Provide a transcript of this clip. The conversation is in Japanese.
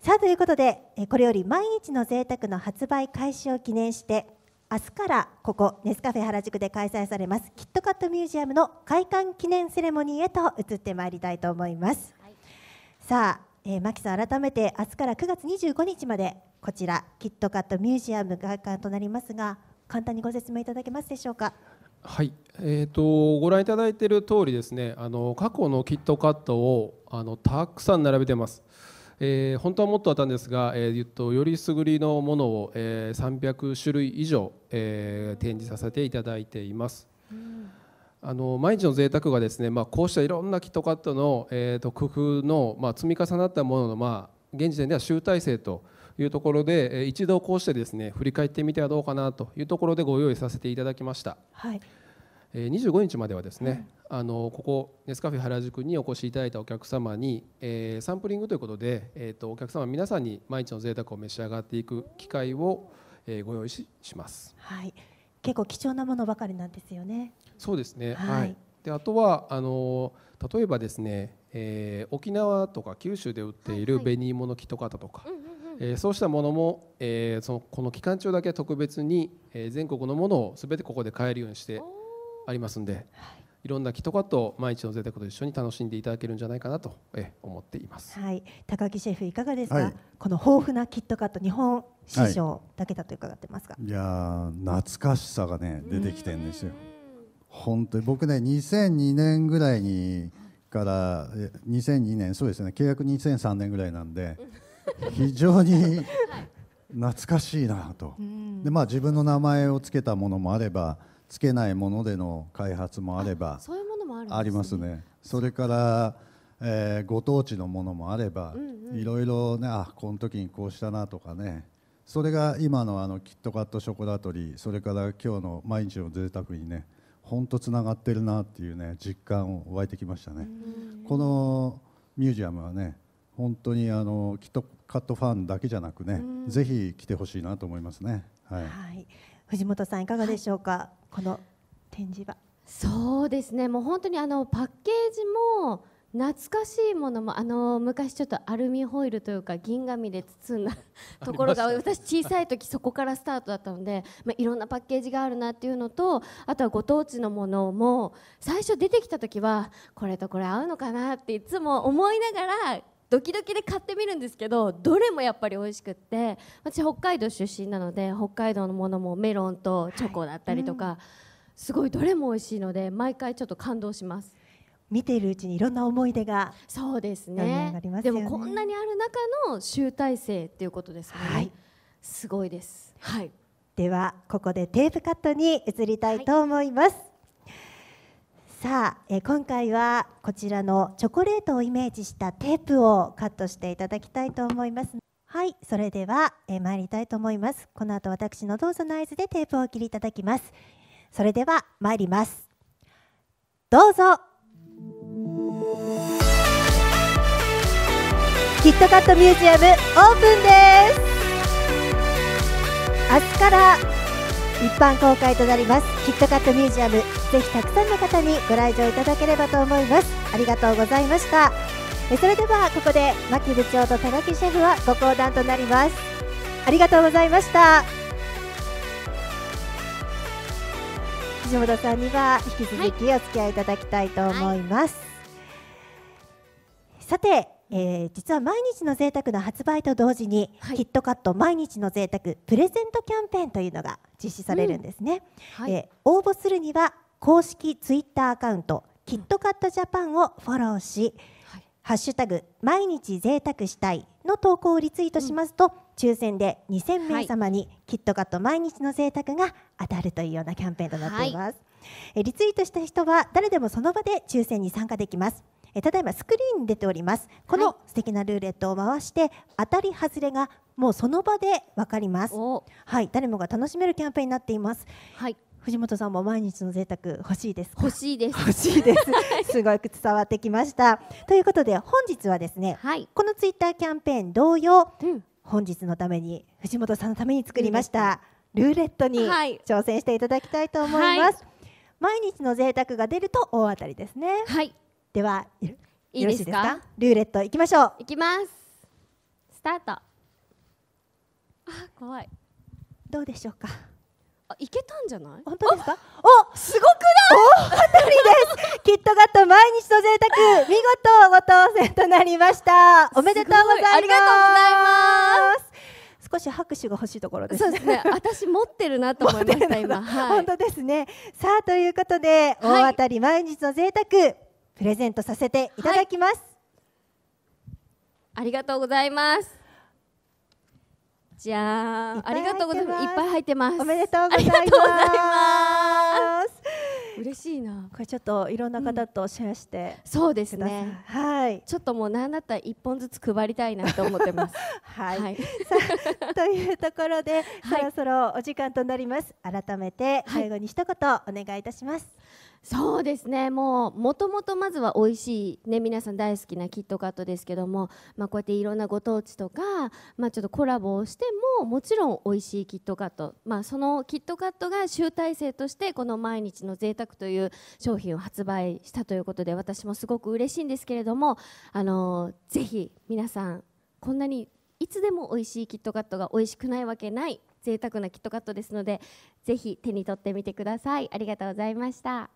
さあということでこれより毎日の贅沢の発売開始を記念して明日からここネスカフェ原宿で開催されますキットカットミュージアムの開館記念セレモニーへと移ってまいりたいと思います、はい、さあ、えー、牧さん改めて明日から9月25日までこちらキットカットミュージアム開館となりますが簡単にご説明いただけますでしょうかはい、えーとご覧いただいている通りですねあの過去のキットカットをあのたくさん並べてます。えー、本当はもっとあったんですが、えー、とよりすぐりのものを、えー、300種類以上、えー、展示させていただいています。あの毎日の贅沢がですね、まあ、こうしたいろんなキットカットの、えー、と工夫の、まあ、積み重なったものの、まあ、現時点では集大成というところで、えー、一度こうしてですね振り返ってみてはどうかなというところでご用意させていただきました。はい25日まではですね、うん、あのここネスカフェ原宿にお越しいただいたお客様に、えー、サンプリングということで、えーと、お客様皆さんに毎日の贅沢を召し上がっていく機会を、えー、ご用意しします、はい、結構貴重なものばかりなんですよね。そうですね、はい、はい、であとはあの例えばですね、えー、沖縄とか九州で売っている紅芋の木とかだとか、えー、そうしたものも、えー、そのこの期間中だけ特別に、えー、全国のものをすべてここで買えるようにしてありますんで、はい、いろんなキッ木とかと毎日の贅沢と一緒に楽しんでいただけるんじゃないかなと思っています、はい、高木シェフいかがですか、はい、この豊富なキットカット日本師匠だけだと伺ってますが、いや懐かしさがね出てきてるんですよ本当に僕ね2002年ぐらいにから2002年そうですね契約2003年ぐらいなんで 非常に懐かしいなと、でまあ、自分の名前を付けたものもあればつけないものでの開発もあればそういうものもある、ね、ありますねそれから、えー、ご当地のものもあれば、うんうん、いろいろねあこの時にこうしたなとかねそれが今のあのキットカットショコラトリーそれから今日の毎日の贅沢にね本当つながってるなっていうね実感を湧いてきましたね。このミュージアムはね本当にあのキットカットファンだけじゃなくね、ぜひ来てほしいなと思いますね。はい、はい藤本さんいかがでしょうか、はい、この展示はそうですねもう本当にあのパッケージも懐かしいものもあの昔ちょっとアルミホイルというか銀紙で包んだところが私小さい時そこからスタートだったので、まあ、いろんなパッケージがあるなっていうのとあとはご当地のものも最初出てきた時はこれとこれ合うのかなっていつも思いながらドキドキで買ってみるんですけどどれもやっぱり美味しくって私北海道出身なので北海道のものもメロンとチョコだったりとか、はいうん、すごいどれも美味しいので毎回ちょっと感動します。見ているうちにいろんな思い出がそうですね、ね、でもこんなにある中の集大成っていうことですね、はい、すごいです、はい、ではここでテープカットに移りたいと思います、はいさあ、え今回はこちらのチョコレートをイメージしたテープをカットしていただきたいと思いますはいそれでは、え参りたいと思いますこの後私のどうぞの合図でテープを切りいただきますそれでは参りますどうぞキットカットミュージアムオープンです明日から一般公開となりますヒットカットミュージアムぜひたくさんの方にご来場いただければと思いますありがとうございましたそれではここで牧部長と高木シェフはご講談となりますありがとうございました藤本さんには引き続きお付き合いいただきたいと思います、はいはい、さてえー、実は毎日の贅沢の発売と同時に、はい、キットカット毎日の贅沢プレゼントキャンペーンというのが実施されるんですね、うんはい、えー、応募するには公式ツイッターアカウント、うん、キットカットジャパンをフォローし、はい、ハッシュタグ毎日贅沢したいの投稿をリツイートしますと、うん、抽選で2000名様にキットカット毎日の贅沢が当たるというようなキャンペーンとなっています、えリツイートした人は誰でもその場で抽選に参加できますえただいまスクリーンに出ておりますこの素敵なルーレットを回して当たり外れがもうその場で分かりますはい誰もが楽しめるキャンペーンになっています、はい、藤本さんも毎日の贅沢欲しいです欲しいです欲しいです すごく伝わってきましたということで本日はですね、はい、このツイッターキャンペーン同様、うん、本日のために藤本さんのために作りましたルーレットに挑戦していただきたいと思います、はい、毎日の贅沢が出ると大当たりですねはいではいいですかルーレットいきましょういきますスタートあ怖いどうでしょうかあ行けたんじゃない本当ですかおすごくないおたりですキットガット毎日の贅沢見事ご当選となりましたおめでとうございますありがとうございます少し拍手が欲しいところです、ね。そうですね。私持ってるなと思いました今、はい。本当ですね。さあということで、はい、大当たり毎日の贅沢。プレゼントさせていただきます、はい、ありがとうございますじゃあありがとうございますいっぱい入ってますおめでとうございます嬉しいなこれちょっといろんな方とシェアして、うん、そうですねはいちょっともうなんだったら一本ずつ配りたいなと思ってます はい、はい、というところで、そろそろお時間となります改めて最後に一言お願いいたします、はいそうですねもうともとまずは美味しい、ね、皆さん大好きなキットカットですけども、まあ、こうやっていろんなご当地とか、まあ、ちょっとコラボをしてももちろん美味しいキットカット、まあ、そのキットカットが集大成としてこの「毎日の贅沢という商品を発売したということで私もすごく嬉しいんですけれども、あのぜひ皆さんこんなにいつでも美味しいキットカットが美味しくないわけない贅沢なキットカットですのでぜひ手に取ってみてくださいありがとうございました